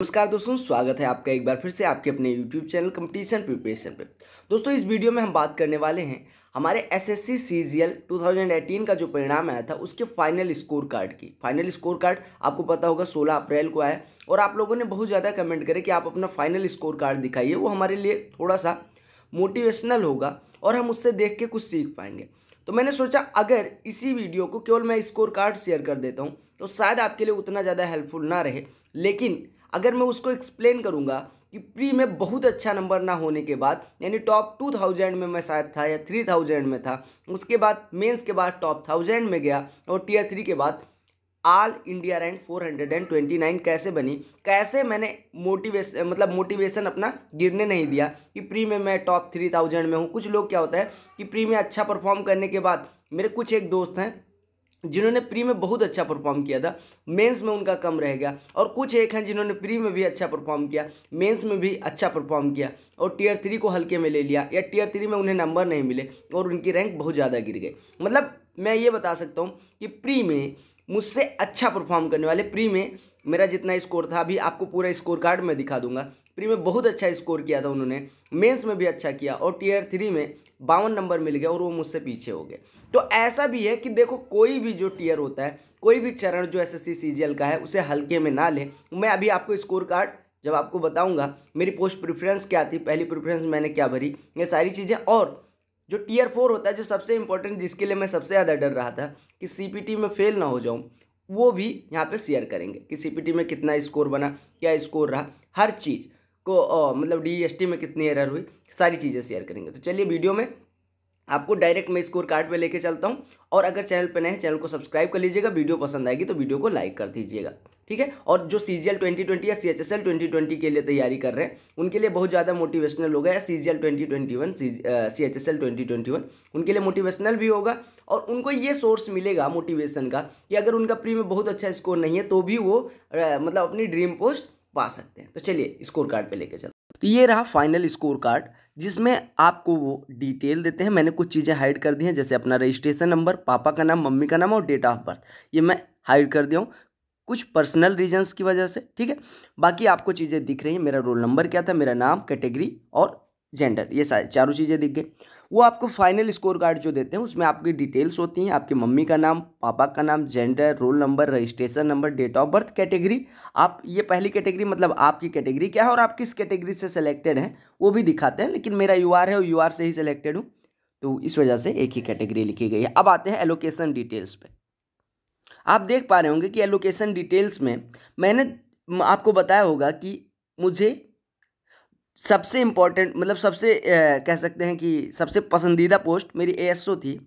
नमस्कार दोस्तों स्वागत है आपका एक बार फिर से आपके अपने यूट्यूब चैनल कंपटीशन प्रिपरेशन पे दोस्तों इस वीडियो में हम बात करने वाले हैं हमारे S S C C G L two thousand eighteen का जो परिणाम आया था उसके फाइनल स्कोर कार्ड की फाइनल स्कोर कार्ड आपको पता होगा सोलह अप्रैल को आया और आप लोगों ने बहुत ज़्यादा कमेंट करे कि आप अपना फाइनल स्कोर कार्ड दिखाइए वो हमारे लिए थोड़ा सा मोटिवेशनल होगा और हम उससे देख के कुछ सीख पाएंगे तो मैंने सोचा अगर इसी वीडियो को केवल मैं स्कोर कार्ड शेयर कर देता हूँ तो शायद आपके लिए उतना ज़्यादा हेल्पफुल ना रहे लेकिन अगर मैं उसको एक्सप्लेन करूँगा कि प्री में बहुत अच्छा नंबर ना होने के बाद यानी टॉप टू थाउजेंड में मैं शायद था या थ्री थाउजेंड में था उसके बाद मेंस के बाद टॉप थाउजेंड में गया और टीयर थ्री के बाद all India rank four hundred and twenty nine कैसे बनी कैसे मैंने मोटिवेशन मतलब मोटिवेशन अपना गिरने नहीं दिया कि प्री में मैं टॉप थ्री थाउजेंड में हूँ कुछ लोग क्या होता है कि प्री में अच्छा परफॉर्म करने के बाद मेरे कुछ एक दोस्त हैं जिन्होंने प्री में बहुत अच्छा परफॉर्म किया था मेंस में उनका कम रह गया और कुछ एक हैं जिन्होंने प्री में भी अच्छा परफॉर्म किया मेंस में भी अच्छा परफॉर्म किया और टीयर थ्री को हल्के में ले लिया या टीयर थ्री में उन्हें नंबर नहीं मिले और उनकी रैंक बहुत ज़्यादा गिर गई मतलब मैं ये बता सकता हूँ कि प्री में मुझसे अच्छा परफॉर्म करने वाले प्री में मेरा जितना स्कोर था अभी आपको पूरा स्कोर कार्ड मैं दिखा दूंगा प्री में बहुत अच्छा स्कोर किया था उन्होंने मेंस में भी अच्छा किया और टीयर थ्री में बावन नंबर मिल गया और वो मुझसे पीछे हो गए तो ऐसा भी है कि देखो कोई भी जो टीयर होता है कोई भी चरण जो एस एस का है उसे हल्के में ना ले मैं अभी आपको स्कोर कार्ड जब आपको बताऊंगा मेरी पोस्ट प्रिफ्रेंस क्या थी पहली प्रिफ्रेंस मैंने क्या भरी ये सारी चीज़ें और जो टीयर फोर होता है जो सबसे इंपॉर्टेंट जिसके लिए मैं सबसे ज़्यादा डर रहा था कि सीपीटी में फेल ना हो जाऊँ वो भी यहाँ पे शेयर करेंगे कि सीपीटी में कितना स्कोर बना क्या स्कोर रहा हर चीज़ को आ, मतलब डी e में कितनी एरर हुई सारी चीज़ें शेयर करेंगे तो चलिए वीडियो में आपको डायरेक्ट मैं स्कोर कार्ड पे लेके चलता हूँ और अगर चैनल पे नए चैनल को सब्सक्राइब कर लीजिएगा वीडियो पसंद आएगी तो वीडियो को लाइक कर दीजिएगा ठीक है और जो C G L twenty twenty या C H S L twenty twenty के लिए तैयारी कर रहे हैं उनके लिए बहुत ज़्यादा मोटिवेशनल होगा या C G L twenty twenty one C H S L twenty twenty one उनके लिए मोटिवेशनल भी होगा और उनको ये सोर्स मिलेगा मोटिवेशन का कि अगर उनका प्री में बहुत अच्छा स्कोर नहीं है तो भी वो मतलब अपनी ड्रीम पोस्ट पा सकते हैं तो चलिए स्कोर कार्ड पे लेके चलते तो ये रहा फाइनल स्कोर कार्ड जिसमें आपको वो डिटेल देते हैं मैंने कुछ चीज़ें हाइड कर दी हैं जैसे अपना रजिस्ट्रेशन नंबर पापा का नाम मम्मी का नाम और डेट ऑफ बर्थ ये मैं हाइड कर दिया हूँ कुछ पर्सनल रीजंस की वजह से ठीक है बाकी आपको चीज़ें दिख रही हैं मेरा रोल नंबर क्या था मेरा नाम कैटेगरी और जेंडर ये सारी चारों चीज़ें दिख गई वो आपको फाइनल स्कोर कार्ड जो देते हैं उसमें आपकी डिटेल्स होती हैं आपकी मम्मी का नाम पापा का नाम gender roll number registration number date of birth category आप ये पहली कैटेगरी मतलब आपकी कैटेगरी क्या है और आप किस कैटेगरी से सेलेक्टेड हैं वो भी दिखाते हैं लेकिन मेरा यू है और यू से ही सेलेक्टेड हूँ तो इस वजह से एक ही कैटेगरी लिखी गई है अब आते हैं एलोकेशन डिटेल्स पर आप देख पा रहे होंगे कि एलोकेशन डिटेल्स में मैंने आपको बताया होगा कि मुझे सबसे इम्पोर्टेंट मतलब सबसे कह सकते हैं कि सबसे पसंदीदा पोस्ट मेरी ए थी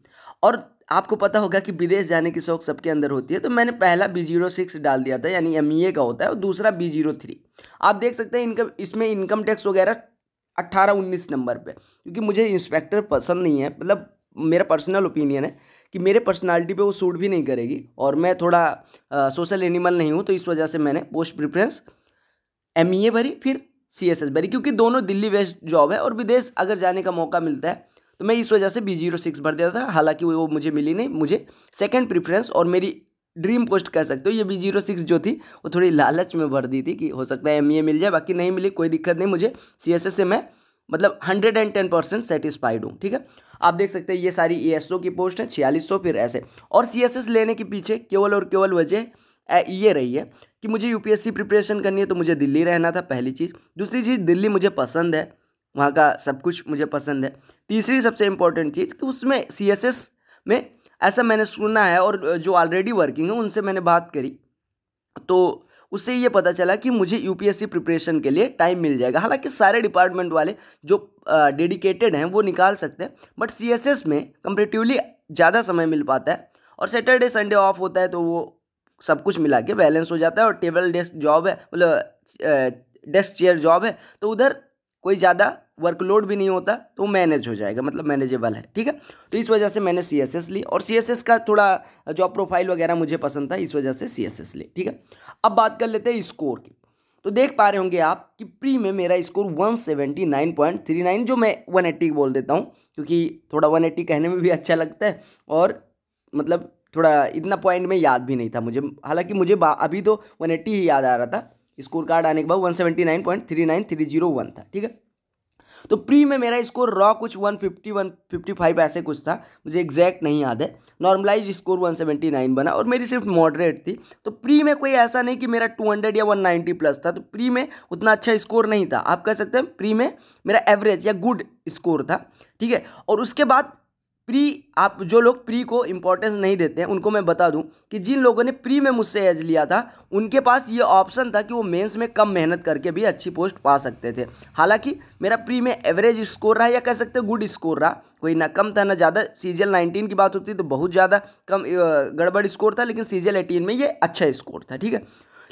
और आपको पता होगा कि विदेश जाने की शौक सबके अंदर होती है तो मैंने पहला बी जीरो सिक्स डाल दिया था यानी एम e का होता है और दूसरा बी जीरो थ्री आप देख सकते हैं इनकम इसमें इनकम टैक्स वगैरह अट्ठारह उन्नीस नंबर पे क्योंकि मुझे इंस्पेक्टर पसंद नहीं है मतलब मेरा पर्सनल ओपिनियन है कि मेरे पर्सनालिटी पे वो सूट भी नहीं करेगी और मैं थोड़ा सोशल एनिमल नहीं हूँ तो इस वजह से मैंने पोस्ट प्रिफ्रेंस एम भरी फिर सी एस एस बैरी क्योंकि दोनों दिल्ली वेस्ट जॉब है और विदेश अगर जाने का मौका मिलता है तो मैं इस वजह से बी जीरो सिक्स भर दिया था हालांकि वो मुझे मिली नहीं मुझे सेकंड प्रेफरेंस और मेरी ड्रीम पोस्ट कह सकते हो ये बी जीरो सिक्स जो थी वो थोड़ी लालच में भर दी थी कि हो सकता है एम e मिल जाए बाकी नहीं मिली कोई दिक्कत नहीं मुझे सी एस एस से मैं मतलब hundred and ten percent satisfied हूँ ठीक है आप देख सकते हैं ये सारी ई एस ओ की पोस्ट है छियालीस सौ फिर ऐसे और सी एस एस लेने के पीछे केवल और केवल वजह ये रही है कि मुझे यूपीएससी प्रिपरेशन करनी है तो मुझे दिल्ली रहना था पहली चीज़ दूसरी चीज़ दिल्ली मुझे पसंद है वहाँ का सब कुछ मुझे पसंद है तीसरी सबसे इम्पॉर्टेंट चीज़ कि उसमें सी में ऐसा मैंने सुना है और जो ऑलरेडी वर्किंग है उनसे मैंने बात करी तो उससे ये पता चला कि मुझे यू प्रिपरेशन के लिए टाइम मिल जाएगा हालांकि सारे डिपार्टमेंट वाले जो डेडिकेटेड हैं वो निकाल सकते हैं बट सी में कंपेटिवली ज़्यादा समय मिल पाता है और सैटरडे संडे ऑफ होता है तो वो सब कुछ मिला के बैलेंस हो जाता है और टेबल डेस्क जॉब है मतलब डेस्क चेयर जॉब है तो उधर कोई ज़्यादा वर्कलोड भी नहीं होता तो मैनेज हो जाएगा मतलब मैनेजेबल है ठीक है तो इस वजह से मैंने सी एस एस ली और सी एस एस का थोड़ा जॉब प्रोफाइल वगैरह मुझे पसंद था इस वजह से सी एस एस ली ठीक है अब बात कर लेते हैं स्कोर की तो देख पा रहे होंगे आप कि प्री में मेरा स्कोर 179.39 जो मैं 180 बोल देता हूँ क्योंकि थोड़ा 180 कहने में भी अच्छा लगता है और मतलब थोड़ा इतना पॉइंट में याद भी नहीं था मुझे हालांकि मुझे अभी तो वन एट्टी ही याद आ रहा था स्कोर कार्ड आने के बाद one seventy nine point three nine three zero one था ठीक है तो प्री में मेरा स्कोर रॉ कुछ one fifty one fifty five ऐसे कुछ था मुझे एग्जैक्ट नहीं याद है normalise score one seventy nine बना और मेरी सिर्फ मॉडरेट थी तो प्री में कोई ऐसा नहीं कि मेरा टू हंड्रेड या वन नाइन्टी प्लस था तो प्री में उतना अच्छा स्कोर नहीं था आप कह सकते हैं प्री में मेरा एवरेज या गुड स्कोर था ठीक है और उसके बाद प्री आप जो लोग प्री को इम्पोर्टेंस नहीं देते हैं उनको मैं बता दूं कि जिन लोगों ने प्री में मुझसे एज लिया था उनके पास ये ऑप्शन था कि वो मेंस में कम मेहनत करके भी अच्छी पोस्ट पा सकते थे हालांकि मेरा प्री में एवरेज स्कोर रहा या कह सकते गुड स्कोर रहा कोई ना कम था ना ज़्यादा सीजल नाइनटीन की बात होती तो बहुत ज़्यादा कम गड़बड़ स्कोर था लेकिन सीजल एटीन में ये अच्छा स्कोर था ठीक है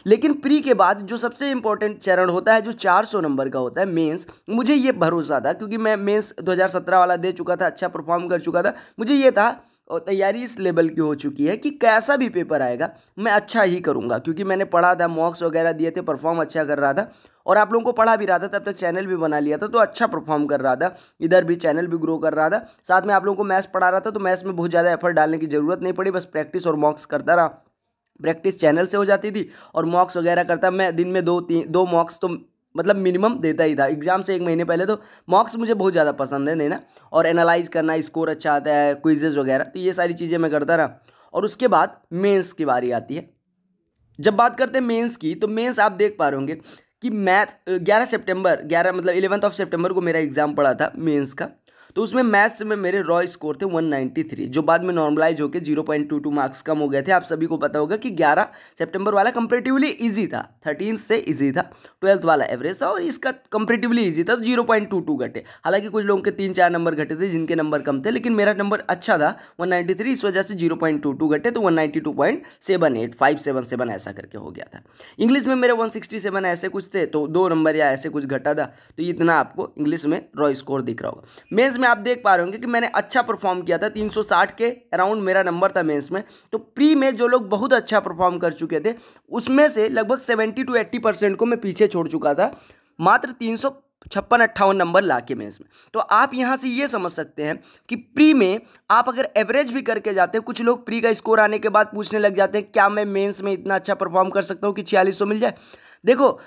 लेकिन प्री के बाद जो सबसे इंपॉर्टेंट चरण होता है जो 400 नंबर का होता है मेंस मुझे ये भरोसा था क्योंकि मैं मेंस 2017 वाला दे चुका था अच्छा परफॉर्म कर चुका था मुझे ये था और तैयारी इस लेवल की हो चुकी है कि कैसा भी पेपर आएगा मैं अच्छा ही करूँगा क्योंकि मैंने पढ़ा था मॉक्स वगैरह दिए थे परफॉर्म अच्छा कर रहा था और आप लोगों को पढ़ा भी रहा था तब तक चैनल भी बना लिया था तो अच्छा परफॉर्म कर रहा था इधर भी चैनल भी ग्रो कर रहा था साथ में आप लोगों को मैथ्स पढ़ा रहा था तो मैथ्स में बहुत ज़्यादा एफर्ट डालने की ज़रूरत नहीं पड़ी बस प्रैक्टिस और मॉक्स करता रहा प्रैक्टिस चैनल से हो जाती थी और मॉक्स वगैरह करता मैं दिन में दो तीन दो मॉक्स तो मतलब मिनिमम देता ही था एग्जाम से एक महीने पहले तो मॉक्स मुझे बहुत ज़्यादा पसंद है देना और एनालाइज करना स्कोर अच्छा आता है क्विजेज वगैरह तो ये सारी चीज़ें मैं करता रहा और उसके बाद मेंस की बारी आती है जब बात करते हैं मेंस की तो मेंस आप देख पा रहे होंगे कि मैथ ग्यारह सितंबर ग्यारह मतलब इलेवंथ ऑफ सितंबर को मेरा एग्ज़ाम पड़ा था मेंस का तो उसमें मैथ्स में मेरे रॉ स्कोर थे 193 जो बाद में नॉर्मलाइज होकर जीरो मार्क्स कम हो गए थे आप सभी को पता होगा कि 11 सितंबर वाला कंपेरेटिवली इजी था थर्टीन से इजी था ट्वेल्थ वाला एवरेज था और इसका कंपेरेटिवली इजी था तो जीरो घटे हालांकि कुछ लोगों के तीन चार नंबर घटे थे जिनके नंबर कम थे लेकिन मेरा नंबर अच्छा था वन इस वजह से जीरो घटे तो वन ऐसा करके हो गया था इंग्लिश में मेरे 167 ऐसे कुछ थे तो दो नंबर या ऐसे कुछ घटा था तो इतना आपको इंग्लिश में रॉ स्कोर दिख रहा होगा मेन्स में आप देख पा रहे होंगे कि मैंने अच्छा परफॉर्म किया था 360 के अराउंड मेरा नंबर था मेंस में तो प्री में जो लोग बहुत अच्छा परफॉर्म कर चुके थे उसमें से लगभग 70 टू 80 परसेंट को मैं पीछे छोड़ चुका था मात्र तीन छप्पन अट्ठावन नंबर ला के मेंस इसमें तो आप यहाँ से ये समझ सकते हैं कि प्री में आप अगर एवरेज भी करके जाते हैं कुछ लोग प्री का स्कोर आने के बाद पूछने लग जाते हैं क्या मैं मेंस में इतना अच्छा परफॉर्म कर सकता हूँ कि छियालीस मिल जाए देखो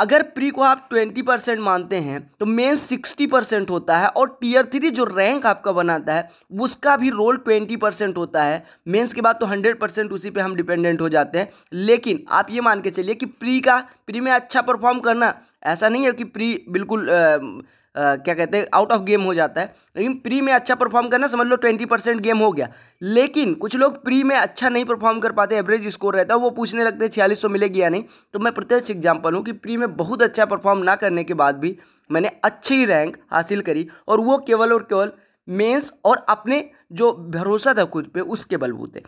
अगर प्री को आप 20 परसेंट मानते हैं तो मेंस 60 परसेंट होता है और टीयर थ्री जो रैंक आपका बनाता है उसका भी रोल 20 परसेंट होता है मेंस के बाद तो 100 परसेंट उसी पे हम डिपेंडेंट हो जाते हैं लेकिन आप ये मान के चलिए कि प्री का प्री में अच्छा परफॉर्म करना ऐसा नहीं है कि प्री बिल्कुल क्या कहते हैं आउट ऑफ गेम हो जाता है लेकिन प्री में अच्छा परफॉर्म करना समझ लो ट्वेंटी परसेंट गेम हो गया लेकिन कुछ लोग प्री में अच्छा नहीं परफॉर्म कर पाते एवरेज स्कोर रहता है वो पूछने लगते हैं छियालीस सौ मिलेगी या नहीं तो मैं प्रत्यक्ष एग्जाम्पल हूँ कि प्री में बहुत अच्छा परफॉर्म ना करने के बाद भी मैंने अच्छी रैंक हासिल करी और वो केवल और केवल मेंस और अपने जो भरोसा था खुद पे उसके बलबूते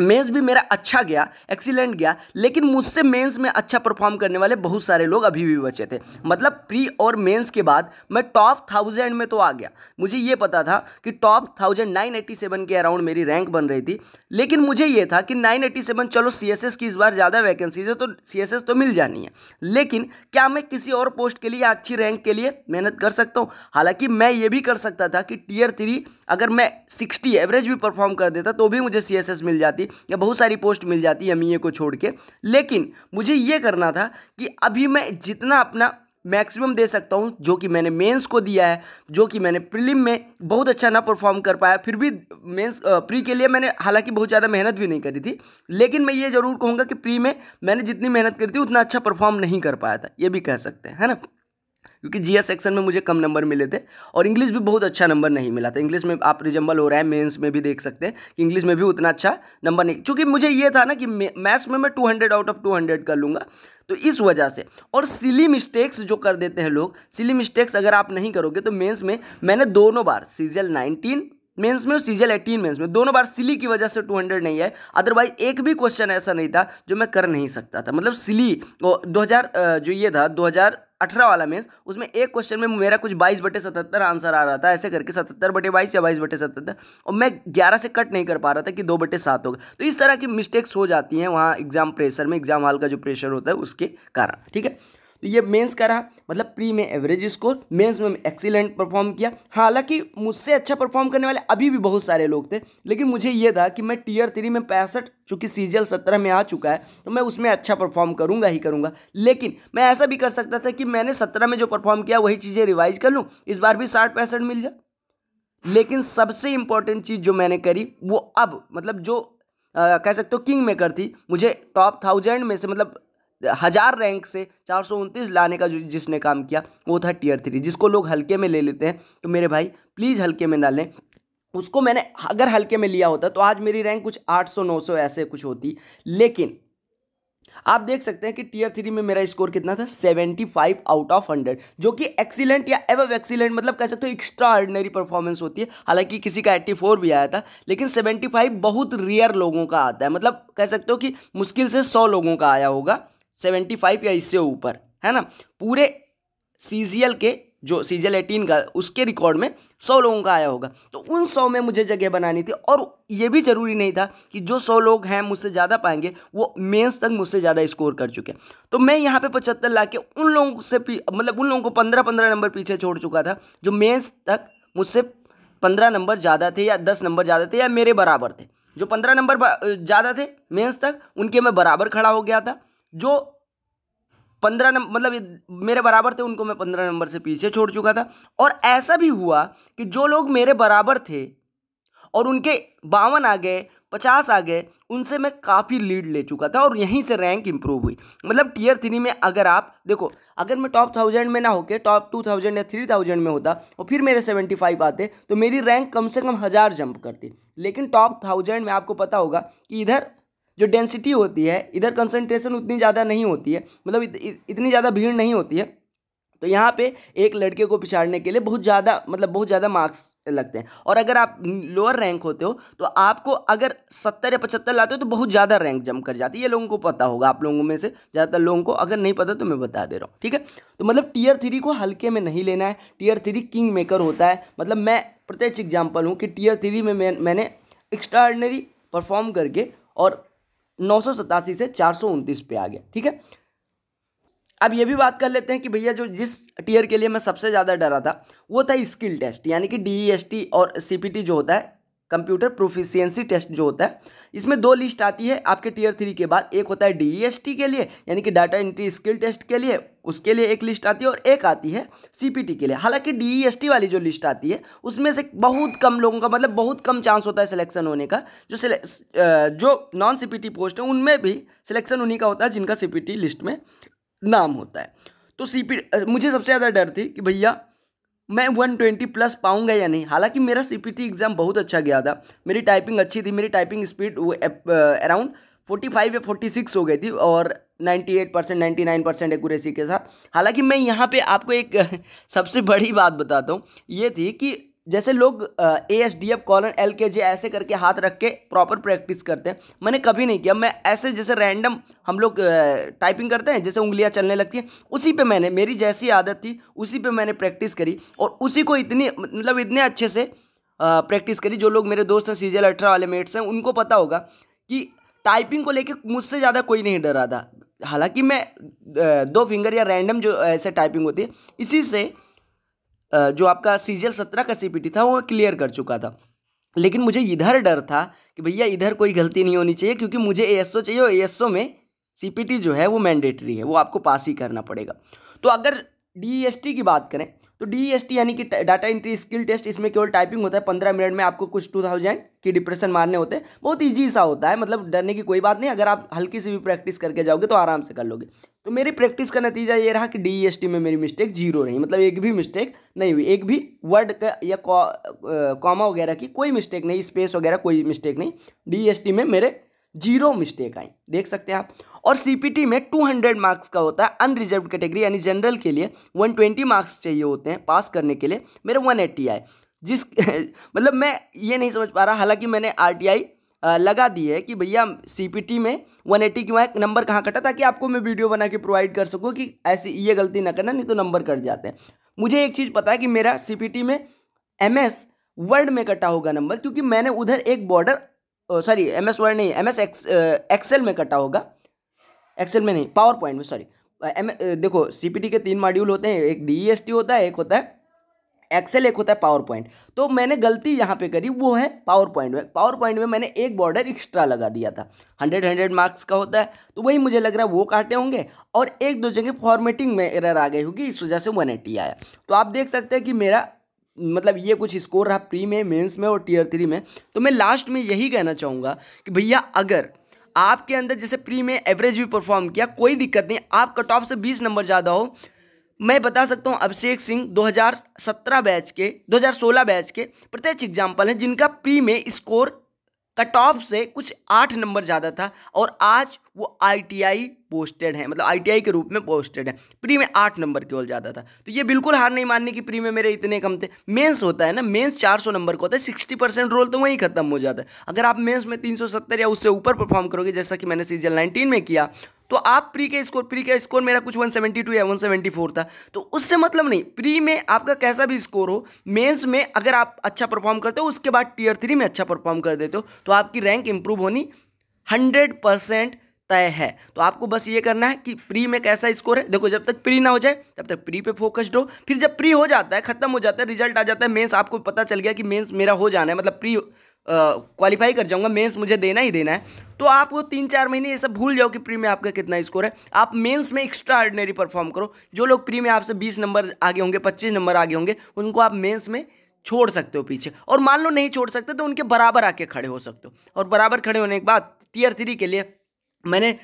मेंस भी मेरा अच्छा गया एक्सीलेंट गया लेकिन मुझसे मेंस में अच्छा परफॉर्म करने वाले बहुत सारे लोग अभी भी बचे थे मतलब प्री और मेंस के बाद मैं टॉप थाउजेंड में तो आ गया मुझे ये पता था कि top thousand nine eighty seven के अराउंड मेरी रैंक बन रही थी लेकिन मुझे ये था कि नाइन एट्टी सेवन चलो सी एस एस की इस बार ज़्यादा वैकेंसीज है तो सी एस एस तो मिल जानी है लेकिन क्या मैं किसी और पोस्ट के लिए या अच्छी रैंक के लिए मेहनत कर सकता हूँ हालांकि मैं ये भी कर सकता था कि टीयर थ्री अगर मैं सिक्सटी एवरेज भी परफॉर्म कर देता तो भी मुझे सी एस एस मिल जाती जाती या बहुत सारी पोस्ट मिल जाती है एम को छोड़ के लेकिन मुझे ये करना था कि अभी मैं जितना अपना मैक्सिमम दे सकता हूँ जो कि मैंने मेंस को दिया है जो कि मैंने प्रीलिम में बहुत अच्छा ना परफॉर्म कर पाया फिर भी मेंस प्री के लिए मैंने हालांकि बहुत ज़्यादा मेहनत भी नहीं करी थी लेकिन मैं ये ज़रूर कहूँगा कि प्री में मैंने जितनी मेहनत करी थी उतना अच्छा परफॉर्म नहीं कर पाया था ये भी कह सकते हैं है ना क्योंकि जीएस सेक्शन में मुझे कम नंबर मिले थे और इंग्लिश भी बहुत अच्छा नंबर नहीं मिला था इंग्लिश में आप रिजम्बल हो रहा है मेंस में भी देख सकते हैं कि इंग्लिश में भी उतना अच्छा नंबर नहीं क्योंकि मुझे ये था ना कि मैथ्स में मैं two hundred out of two hundred कर लूँगा तो इस वजह से और सिली मिस्टेक्स जो कर देते हैं लोग सिली मिस्टेक्स अगर आप नहीं करोगे तो मेन्स में मैंने दोनों बार सीजल नाइनटीन मेंस में और सीजल एटीन मेंस में दोनों बार सिली की वजह से 200 नहीं है अदरवाइज एक भी क्वेश्चन ऐसा नहीं था जो मैं कर नहीं सकता था मतलब सिली दो हज़ार जो ये था हजार अठारह वाला मीन्स उसमें एक क्वेश्चन में मेरा कुछ बाईस बटे सतहत्तर आंसर आ रहा था ऐसे करके सतहत्तर बटे बाईस या बाईस बटे सतहत्तर और मैं ग्यारह से कट नहीं कर पा रहा था कि दो बटे सात होगा तो इस तरह की मिस्टेक्स हो जाती हैं वहाँ एग्जाम प्रेशर में एग्जाम हॉल का जो प्रेशर होता है उसके कारण ठीक है तो ये मेंस का रहा मतलब प्री में एवरेज स्कोर मेंस में एक्सीलेंट परफॉर्म किया हालांकि मुझसे अच्छा परफॉर्म करने वाले अभी भी बहुत सारे लोग थे लेकिन मुझे ये था कि मैं टीयर थ्री में पैंसठ चूँकि सीजल सत्रह में आ चुका है तो मैं उसमें अच्छा परफॉर्म करूँगा ही करूँगा लेकिन मैं ऐसा भी कर सकता था कि मैंने सत्रह में जो परफॉर्म किया वही चीज़ें रिवाइज कर लूँ इस बार भी साठ पैंसठ मिल जाए लेकिन सबसे इम्पॉर्टेंट चीज़ जो मैंने करी वो अब मतलब जो आ, कह सकते हो किंग मेकर थी मुझे टॉप थाउजेंड में से मतलब हज़ार रैंक से चार सौ उनतीस लाने का जो जिसने काम किया वो था टीयर थ्री जिसको लोग हल्के में ले लेते हैं तो मेरे भाई प्लीज़ हल्के में ना लें उसको मैंने अगर हल्के में लिया होता तो आज मेरी रैंक कुछ 800 900 ऐसे कुछ होती लेकिन आप देख सकते हैं कि टीयर थ्री में मेरा स्कोर कितना था 75 आउट ऑफ 100 जो कि एक्सीलेंट या एवर एक्सीलेंट मतलब कह सकते हो एक्स्ट्रा ऑर्डिनरी परफॉर्मेंस होती है हालांकि किसी का 84 भी आया था लेकिन 75 बहुत रेयर लोगों का आता है मतलब कह सकते हो कि मुश्किल से सौ लोगों का आया होगा सेवेंटी फाइव या इससे ऊपर है ना पूरे सी के जो सीजल एटीन का उसके रिकॉर्ड में सौ लोगों का आया होगा तो उन सौ में मुझे जगह बनानी थी और ये भी ज़रूरी नहीं था कि जो सौ लोग हैं मुझसे ज़्यादा पाएंगे वो मेंस तक मुझसे ज़्यादा स्कोर कर चुके हैं तो मैं यहाँ पे पचहत्तर ला के उन लोगों से मतलब उन लोगों को पंद्रह पंद्रह नंबर पीछे छोड़ चुका था जो मेन्स तक मुझसे पंद्रह नंबर ज़्यादा थे या दस नंबर ज़्यादा थे या मेरे बराबर थे जो पंद्रह नंबर ज़्यादा थे मेन्स तक उनके मैं बराबर खड़ा हो गया था जो पंद्रह नंबर मतलब मेरे बराबर थे उनको मैं पंद्रह नंबर से पीछे छोड़ चुका था और ऐसा भी हुआ कि जो लोग मेरे बराबर थे और उनके बावन आ गए पचास आ गए उनसे मैं काफ़ी लीड ले चुका था और यहीं से रैंक इंप्रूव हुई मतलब टीयर थ्री में अगर आप देखो अगर मैं टॉप थाउजेंड में ना होके टॉप टू थाउजेंड या थ्री थाउजेंड में होता और फिर मेरे सेवेंटी फाइव आते तो मेरी रैंक कम से कम हज़ार जंप करती लेकिन टॉप थाउजेंड में आपको पता होगा कि इधर जो डेंसिटी होती है इधर कंसनट्रेशन उतनी ज़्यादा नहीं होती है मतलब इत, इतनी ज़्यादा भीड़ नहीं होती है तो यहाँ पे एक लड़के को पिछाड़ने के लिए बहुत ज़्यादा मतलब बहुत ज़्यादा मार्क्स लगते हैं और अगर आप लोअर रैंक होते हो तो आपको अगर सत्तर या पचहत्तर लाते हो तो बहुत ज़्यादा रैंक जम कर जाती है ये लोगों को पता होगा आप लोगों में से ज़्यादातर लोगों को अगर नहीं पता तो मैं बता दे रहा हूँ ठीक है तो मतलब टीयर थ्री को हल्के में नहीं लेना है टीयर थ्री किंग मेकर होता है मतलब मैं प्रत्यक्ष एग्जाम्पल हूँ कि टीयर थ्री में मैं, मैंने एक्स्ट्राऑर्डनरी परफॉर्म करके और नौ से चार पे आ गया ठीक है अब ये भी बात कर लेते हैं कि भैया जो जिस टीयर के लिए मैं सबसे ज़्यादा डरा था वो था स्किल टेस्ट यानी कि डी e और सी जो होता है कंप्यूटर प्रोफिशियंसी टेस्ट जो होता है इसमें दो लिस्ट आती है आपके टीयर थ्री के बाद एक होता है डी e के लिए यानी कि डाटा एंट्री स्किल टेस्ट के लिए उसके लिए एक लिस्ट आती है और एक आती है सी के लिए हालांकि डी e वाली जो लिस्ट आती है उसमें से बहुत कम लोगों का मतलब बहुत कम चांस होता है सिलेक्शन होने का जो जो नॉन सी पोस्ट है उनमें भी सिलेक्शन उन्हीं का होता है जिनका सी लिस्ट में नाम होता है तो सी मुझे सबसे ज़्यादा डर थी कि भैया मैं 120 प्लस पाऊंगा या नहीं हालांकि मेरा टी एग्ज़ाम बहुत अच्छा गया था मेरी टाइपिंग अच्छी थी मेरी typing speed around forty five या फोर्टी सिक्स हो गई थी और ninety eight percent ninety nine percent accuracy के साथ हालांकि मैं यहाँ पे आपको एक सबसे बड़ी बात बताता हूँ ये थी कि जैसे लोग A S D F colon L K J ऐसे करके हाथ रख के प्रॉपर प्रैक्टिस करते हैं मैंने कभी नहीं किया मैं ऐसे जैसे रैंडम हम लोग टाइपिंग करते हैं जैसे उंगलियां चलने लगती हैं उसी पे मैंने मेरी जैसी आदत थी उसी पे मैंने प्रैक्टिस करी और उसी को इतनी मतलब इतने अच्छे से प्रैक्टिस करी जो लोग मेरे दोस्त हैं सी जी अठारह वाले मेट्स हैं उनको पता होगा कि टाइपिंग को लेकर मुझसे ज़्यादा कोई नहीं डरा था हालांकि मैं दो फिंगर या रैंडम जो ऐसे टाइपिंग होती है इसी से जो आपका सी जी सत्रह का सी था वो क्लियर कर चुका था लेकिन मुझे इधर डर था कि भैया इधर कोई गलती नहीं होनी चाहिए क्योंकि मुझे ए चाहिए और ए में सी जो है वो मैंडेटरी है वो आपको पास ही करना पड़ेगा तो अगर डी e की बात करें तो डी एस टी यानी कि डाटा एंट्री स्किल टेस्ट इसमें केवल टाइपिंग होता है पंद्रह मिनट में आपको कुछ टू थाउजेंड की डिप्रेशन मारने होते हैं बहुत ईजी सा होता है मतलब डरने की कोई बात नहीं अगर आप हल्की सी भी प्रैक्टिस करके जाओगे तो आराम से कर लोगे तो मेरी प्रैक्टिस का नतीजा ये रहा कि डी एस टी में मेरी मिस्टेक जीरो रही मतलब एक भी मिस्टेक नहीं हुई एक भी वर्ड का या कॉमा वगैरह की कोई मिस्टेक नहीं स्पेस वगैरह कोई मिस्टेक नहीं डी एस टी में मेरे जीरो मिस्टेक आई देख सकते हैं आप और सी में 200 मार्क्स का होता है अनरिजर्व कैटेगरी यानी जनरल के लिए 120 मार्क्स चाहिए होते हैं पास करने के लिए मेरे 180 आए जिस मतलब मैं ये नहीं समझ पा रहा हालांकि मैंने आर लगा दी है कि भैया सी में 180 क्यों है नंबर कहाँ कटा ताकि आपको मैं वीडियो बना के प्रोवाइड कर सकूँ कि ऐसी ये गलती ना करना नहीं तो नंबर कट जाते हैं मुझे एक चीज़ पता है कि मेरा सी में एम वर्ड में कटा होगा नंबर क्योंकि मैंने उधर एक border sorry M S Word नहीं एम एस एक्सेल में कटा होगा एक्सेल में नहीं पावर पॉइंट में सॉरी एम देखो सीपीटी के तीन मॉड्यूल होते हैं एक डीईएसटी e होता है एक होता है एक्सेल एक होता है पावर पॉइंट तो मैंने गलती यहाँ पे करी वो है पावर पॉइंट में पावर पॉइंट में मैंने एक बॉर्डर एक्स्ट्रा लगा दिया था हंड्रेड हंड्रेड मार्क्स का होता है तो वही मुझे लग रहा है वो काटे होंगे और एक दो जगह फॉर्मेटिंग में एरर आ गई होगी इस वजह से वन एटी आया तो आप देख सकते हैं कि मेरा मतलब ये कुछ स्कोर रहा प्री में मेंस में और टीयर थ्री में तो मैं लास्ट में यही कहना चाहूँगा कि भैया अगर आपके अंदर जैसे प्री में एवरेज भी परफॉर्म किया कोई दिक्कत नहीं आप कट ऑफ से बीस नंबर ज़्यादा हो मैं बता सकता हूँ अभिषेक सिंह 2017 बैच के 2016 बैच के प्रत्यक्ष एग्जाम्पल हैं जिनका प्री में स्कोर कट ऑफ से कुछ आठ नंबर ज़्यादा था और आज वो आईटीआई पोस्टेड है मतलब आईटीआई के रूप में पोस्टेड है प्री में आठ नंबर केवल ज़्यादा था तो ये बिल्कुल हार नहीं मानने की प्री में मेरे इतने कम थे मेंस होता है ना मेंस 400 नंबर का होता है सिक्सटी परसेंट रोल तो वहीं खत्म हो जाता है अगर आप मेंस में 370 या उससे ऊपर परफॉर्म करोगे जैसा कि मैंने सीजन नाइनटीन में किया तो आप प्री का स्कोर प्री का स्कोर मेरा कुछ 172 या 174 था तो उससे मतलब नहीं प्री में आपका कैसा भी स्कोर हो मेंस में अगर आप अच्छा परफॉर्म करते हो उसके बाद टीयर थ्री में अच्छा परफॉर्म कर देते हो तो आपकी रैंक इंप्रूव होनी हंड्रेड परसेंट तय है तो आपको बस ये करना है कि प्री में कैसा स्कोर है देखो जब तक प्री ना हो जाए तब तक प्री पे फोकस्ड हो फिर जब प्री हो जाता है खत्म हो जाता है रिजल्ट आ जाता है मेंस आपको पता चल गया कि मेंस मेरा हो जाना है मतलब प्री क्वालिफाई कर जाऊंगा मेंस मुझे देना ही देना है तो आप वो तीन चार महीने ये सब भूल जाओ कि प्री में आपका कितना स्कोर है आप मेंस में एक्स्ट्रा ऑर्डिनरी परफॉर्म करो जो लोग प्री में आपसे बीस नंबर आगे होंगे पच्चीस नंबर आगे होंगे उनको आप मेन्स में छोड़ सकते हो पीछे और मान लो नहीं छोड़ सकते तो उनके बराबर आके खड़े हो सकते हो और बराबर खड़े होने के बाद टीयर थ्री के लिए मैंने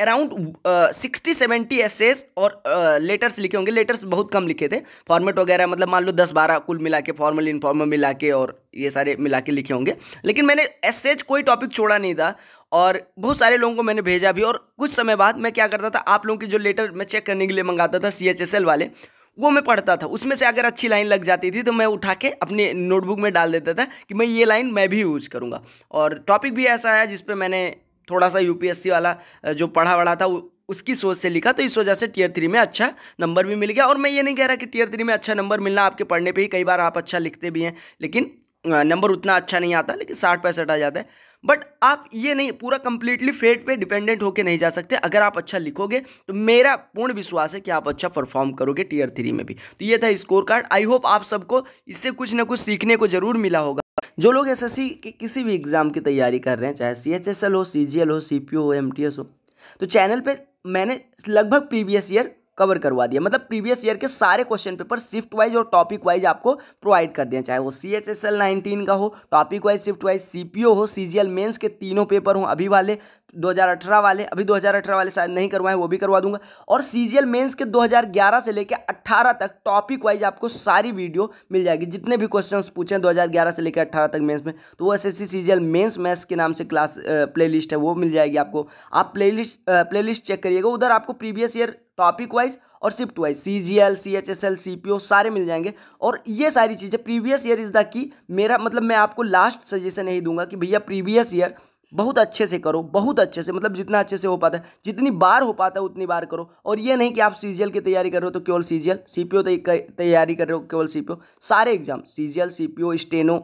अराउंड सिक्सटी सेवेंटी एस और लेटर्स uh, लिखे होंगे लेटर्स बहुत कम लिखे थे फॉर्मेट वगैरह मतलब मान लो दस बारह कुल मिला के फॉर्मल इनफॉर्मल मिला के और ये सारे मिला के लिखे होंगे लेकिन मैंने एसेज कोई टॉपिक छोड़ा नहीं था और बहुत सारे लोगों को मैंने भेजा भी और कुछ समय बाद मैं क्या करता था आप लोगों की जो लेटर मैं चेक करने के लिए मंगाता था सी एच एस एल वाले वो मैं पढ़ता था उसमें से अगर अच्छी लाइन लग जाती थी तो मैं उठा के अपने नोटबुक में डाल देता था कि मैं ये लाइन मैं भी यूज़ करूँगा और टॉपिक भी ऐसा है जिस पर मैंने थोड़ा सा यू वाला जो पढ़ा वढ़ा था उसकी सोच से लिखा तो इस वजह से टीयर थ्री में अच्छा नंबर भी मिल गया और मैं ये नहीं कह रहा कि टीयर थ्री में अच्छा नंबर मिलना आपके पढ़ने पे ही कई बार आप अच्छा लिखते भी हैं लेकिन नंबर उतना अच्छा नहीं आता लेकिन साठ पैंसठ आ जाता है बट आप ये नहीं पूरा कंप्लीटली फेट पे डिपेंडेंट होके नहीं जा सकते अगर आप अच्छा लिखोगे तो मेरा पूर्ण विश्वास है कि आप अच्छा परफॉर्म करोगे टीयर थ्री में भी तो ये था स्कोर कार्ड आई होप आप सबको इससे कुछ ना कुछ सीखने को जरूर मिला होगा जो लोग एसएससी की किसी भी एग्ज़ाम की तैयारी कर रहे हैं चाहे सीएचएसएल हो सीजीएल हो सीपीओ हो एमटीएस हो तो चैनल पे मैंने लगभग प्रीवियस ईयर कवर करवा दिया मतलब प्रीवियस ईयर के सारे क्वेश्चन पेपर शिफ्ट वाइज और टॉपिक वाइज आपको प्रोवाइड कर दिया चाहे वो C H S L nineteen का हो topic wise shift wise C P O हो सी जी एल मेन्स के तीनों पेपर हों अभी वाले 2018 वाले अभी 2018 वाले शायद नहीं करवाए वो भी करवा दूंगा और सी जी मेंस के 2011 से लेकर 18 तक टॉपिक वाइज आपको सारी वीडियो मिल जाएगी जितने भी क्वेश्चंस पूछे 2011 से लेकर 18 तक मेंस में तो वो एसएससी सीजीएल मेंस मैथ्स के नाम से क्लास प्ले है वो मिल जाएगी आपको आप प्ले लिस्ट चेक करिएगा उधर आपको प्रीवियस ईयर टॉपिक वाइज और shift wise C G L C H S L C P O सारे मिल जाएंगे और ये सारी चीज़ें previous year is the key मेरा मतलब मैं आपको लास्ट सजेशन यही दूंगा कि भैया प्रीवियस ईयर बहुत अच्छे से करो बहुत अच्छे से मतलब जितना अच्छे से हो पाता है जितनी बार हो पाता है उतनी बार करो और ये नहीं कि आप सी की तैयारी कर रहे हो तो केवल सी जी एल सी पी ओ तैयारी कर रहे हो केवल सी पी ओ सारे exam C G L C P O steno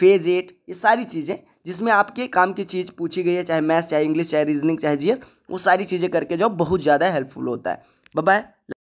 phase eight ये सारी चीज़ें जिसमें आपके काम की चीज़ पूछी गई है चाहे मैथ्स चाहे इंग्लिश चाहे रीजनिंग चाहे जी वो सारी चीज़ें करके जाओ बहुत ज़्यादा हेल्पफुल होता है बाय